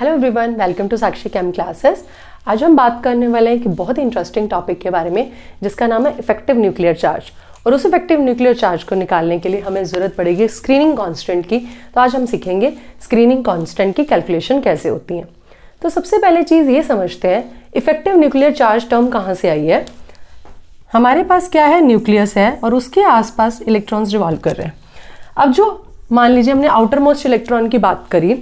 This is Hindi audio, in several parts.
hello everyone welcome to Sakshi cam classes आज हम बात करने वाले हैं एक बहुत ही इंटरेस्टिंग टॉपिक के बारे में जिसका नाम है इफेक्टिव न्यूक्लियर चार्ज और उस इफेक्टिव न्यूक्लियर चार्ज को निकालने के लिए हमें ज़रूरत पड़ेगी स्क्रीनिंग कांस्टेंट की तो आज हम सीखेंगे स्क्रीनिंग कांस्टेंट की कैलकुलेशन कैसे होती है तो सबसे पहले चीज़ ये समझते हैं इफेक्टिव न्यूक्लियर चार्ज टर्म कहाँ से आई है हमारे पास क्या है न्यूक्लियस है और उसके आसपास इलेक्ट्रॉन्स रिवॉल्व कर रहे हैं अब जो मान लीजिए हमने आउटर मोस्ट इलेक्ट्रॉन की बात करी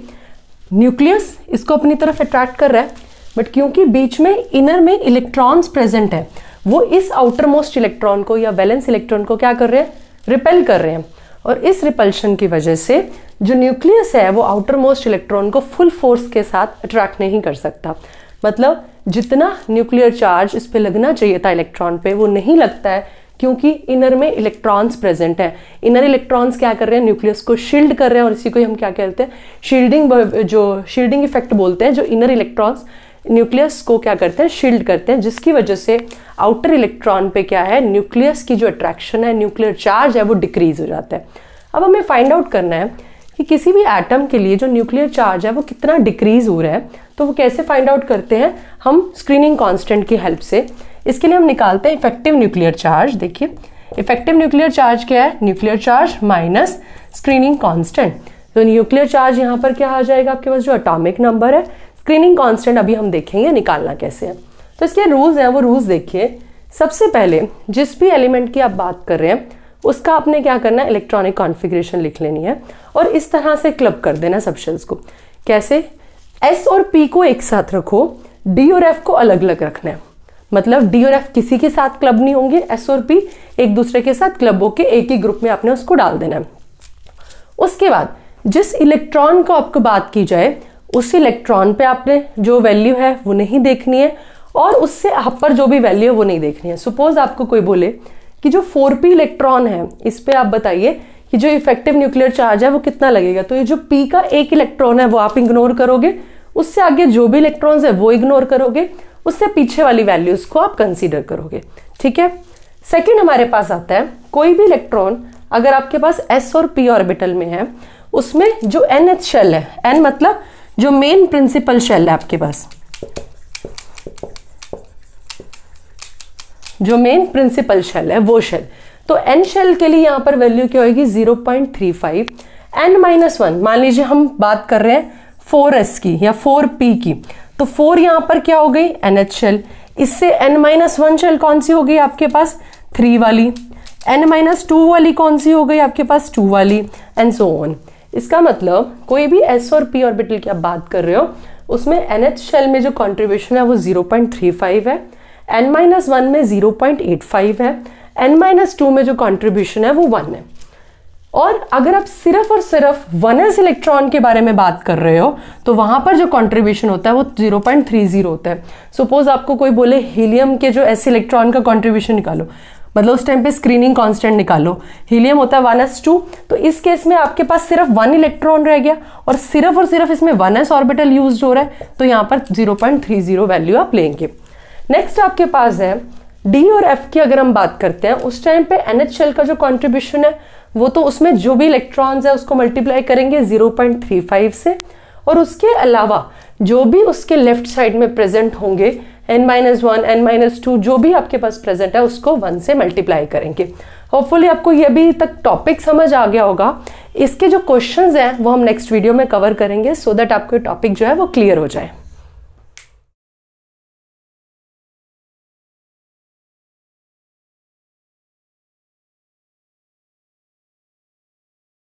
न्यूक्लियस इसको अपनी तरफ अट्रैक्ट कर रहा है बट क्योंकि बीच में इनर में इलेक्ट्रॉन्स प्रेजेंट है वो इस आउटर मोस्ट इलेक्ट्रॉन को या बैलेंस इलेक्ट्रॉन को क्या कर रहे हैं रिपेल कर रहे हैं और इस रिपल्शन की वजह से जो न्यूक्लियस है वो आउटर मोस्ट इलेक्ट्रॉन को फुल फोर्स के साथ अट्रैक्ट नहीं कर सकता मतलब जितना न्यूक्लियर चार्ज इस पर लगना चाहिए था इलेक्ट्रॉन पे वो नहीं लगता है क्योंकि इनर में इलेक्ट्रॉन्स प्रेजेंट हैं इनर इलेक्ट्रॉन्स क्या कर रहे हैं न्यूक्लियस को शील्ड कर रहे हैं और इसी को हम क्या कहते हैं शील्डिंग जो शील्डिंग इफेक्ट बोलते हैं जो इनर इलेक्ट्रॉन्स न्यूक्लियस को क्या करते हैं शील्ड करते हैं जिसकी वजह से आउटर इलेक्ट्रॉन पे क्या है न्यूक्लियस की जो अट्रैक्शन है न्यूक्लियर चार्ज है वो डिक्रीज हो जाता है अब हमें फाइंड आउट करना है कि किसी भी एटम के लिए जो न्यूक्लियर चार्ज है वो कितना डिक्रीज हो रहा है तो वो कैसे फाइंड आउट करते हैं हम स्क्रीनिंग कांस्टेंट की हेल्प से इसके लिए हम निकालते हैं इफेक्टिव न्यूक्लियर चार्ज देखिए इफेक्टिव न्यूक्लियर चार्ज क्या है nuclear charge minus screening constant तो न्यूक्लियर चार्ज यहाँ पर क्या आ जाएगा आपके पास जो अटोमिक नंबर है स्क्रीनिंग कॉन्स्टेंट अभी हम देखेंगे निकालना कैसे है तो इसके रूल्स हैं वो रूल्स देखिए सबसे पहले जिस भी एलिमेंट की आप बात कर रहे हैं उसका आपने क्या करना है इलेक्ट्रॉनिक कॉन्फ़िगरेशन लिख लेनी है और इस तरह से क्लब कर देना सब शेल्स को कैसे एस और पी को एक साथ रखो डी और एफ को अलग अलग रखना है मतलब डी और एफ किसी के साथ क्लब नहीं होंगे एस और पी एक दूसरे के साथ क्लब होके एक ही ग्रुप में आपने उसको डाल देना है उसके बाद जिस इलेक्ट्रॉन को आपको बात की जाए उस इलेक्ट्रॉन पे आपने जो वैल्यू है वो नहीं देखनी है और उससे आप पर जो भी वैल्यू है वो नहीं देखनी है सपोज आपको कोई बोले कि जो फोर पी इलेक्ट्रॉन है इस पर आप बताइए कि जो इफेक्टिव न्यूक्लियर चार्ज है वो कितना लगेगा तो ये जो पी का एक इलेक्ट्रॉन है वो आप इग्नोर करोगे उससे आगे जो भी इलेक्ट्रॉन्स है वो इग्नोर करोगे उससे पीछे वाली वैल्यूज़ को आप कंसीडर करोगे ठीक है सेकेंड हमारे पास आता है कोई भी इलेक्ट्रॉन अगर आपके पास एस और पी ऑर्बिटल में है उसमें जो एन एच शेल है एन मतलब जो मेन प्रिंसिपल शेल है आपके पास जो मेन प्रिंसिपल शेल है वो शेल तो एन शेल के लिए यहां पर वैल्यू क्या होगी zero point three five N minus one मान लीजिए हम बात कर रहे हैं फोर एस की या फोर पी की तो फोर यहाँ पर क्या हो गई एन एच शेल इससे एन माइनस वन शेल कौन सी हो गई आपके पास थ्री वाली एन माइनस टू वाली कौन सी हो गई आपके पास टू वाली एंड सो ऑन इसका मतलब कोई भी एस और पी ऑर्बिटल की आप बात कर रहे हो उसमें एन एच शेल में जो कॉन्ट्रीब्यूशन है वो जीरो पॉइंट थ्री फाइव है एन माइनस वन में जीरो पॉइंट एट फाइव है एन माइनस टू में जो कॉन्ट्रीब्यूशन है वो वन है और अगर आप सिर्फ और सिर्फ वन एस इलेक्ट्रॉन के बारे में बात कर रहे हो तो वहां पर जो कंट्रीब्यूशन होता है वो 0.30 होता है सपोज आपको कोई बोले हीलियम के जो एस इलेक्ट्रॉन का कंट्रीब्यूशन निकालो मतलब उस टाइम पे स्क्रीनिंग कांस्टेंट निकालो हीलियम होता है वन एस टू तो इस केस में आपके पास सिर्फ वन इलेक्ट्रॉन रह गया और सिर्फ और सिर्फ इसमें वन एस ऑर्बिटल यूज हो रहा है तो यहाँ पर जीरो वैल्यू आप लेंगे नेक्स्ट आपके पास है डी और एफ की अगर हम बात करते हैं उस टाइम पे एन एच एल का जो कॉन्ट्रीब्यूशन है वो तो उसमें जो भी इलेक्ट्रॉन्स है उसको मल्टीप्लाई करेंगे 0.35 से और उसके अलावा जो भी उसके लेफ्ट साइड में प्रेजेंट होंगे N minus one N minus two जो भी आपके पास प्रेजेंट है उसको वन से मल्टीप्लाई करेंगे होपफुली आपको ये अभी तक टॉपिक समझ आ गया होगा इसके जो क्वेश्चंस हैं वो हम नेक्स्ट वीडियो में कवर करेंगे सो so दैट आपको टॉपिक जो है वो क्लियर हो जाए